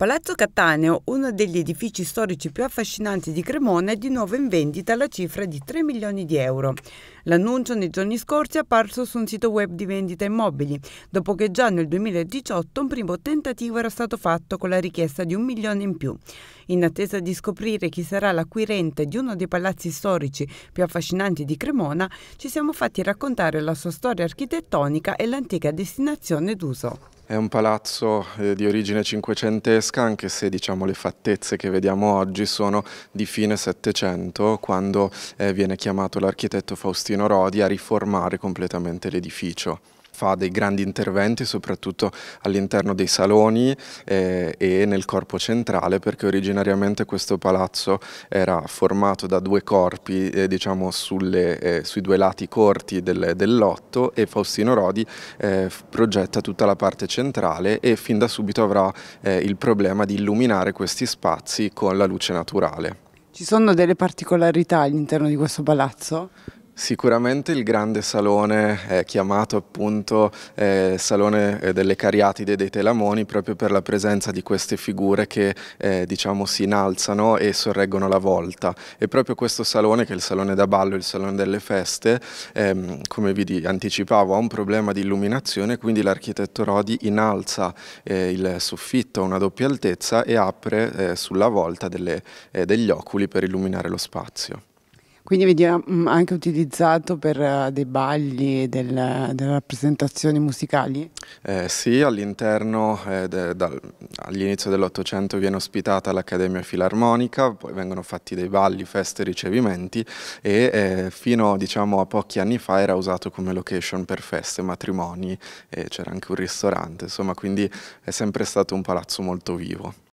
Palazzo Cattaneo, uno degli edifici storici più affascinanti di Cremona, è di nuovo in vendita alla cifra di 3 milioni di euro. L'annuncio nei giorni scorsi è apparso su un sito web di vendita immobili, dopo che già nel 2018 un primo tentativo era stato fatto con la richiesta di un milione in più. In attesa di scoprire chi sarà l'acquirente di uno dei palazzi storici più affascinanti di Cremona, ci siamo fatti raccontare la sua storia architettonica e l'antica destinazione d'uso. È un palazzo eh, di origine cinquecentesca, anche se diciamo, le fattezze che vediamo oggi sono di fine Settecento, quando eh, viene chiamato l'architetto Faustino Rodi a riformare completamente l'edificio fa dei grandi interventi soprattutto all'interno dei saloni eh, e nel corpo centrale perché originariamente questo palazzo era formato da due corpi eh, diciamo sulle, eh, sui due lati corti del, del lotto e Faustino Rodi eh, progetta tutta la parte centrale e fin da subito avrà eh, il problema di illuminare questi spazi con la luce naturale. Ci sono delle particolarità all'interno di questo palazzo? Sicuramente il grande salone è chiamato appunto eh, Salone eh, delle Cariatide dei Telamoni proprio per la presenza di queste figure che eh, diciamo si innalzano e sorreggono la volta e proprio questo salone che è il salone da ballo, il salone delle feste, ehm, come vi anticipavo ha un problema di illuminazione quindi l'architetto Rodi innalza eh, il soffitto a una doppia altezza e apre eh, sulla volta delle, eh, degli oculi per illuminare lo spazio. Quindi veniva mm, anche utilizzato per eh, dei bagli, delle, delle rappresentazioni musicali? Eh, sì, all'interno, eh, de, dal, all'inizio dell'Ottocento viene ospitata l'Accademia Filarmonica, poi vengono fatti dei balli, feste, ricevimenti e eh, fino diciamo, a pochi anni fa era usato come location per feste, matrimoni, c'era anche un ristorante, insomma quindi è sempre stato un palazzo molto vivo.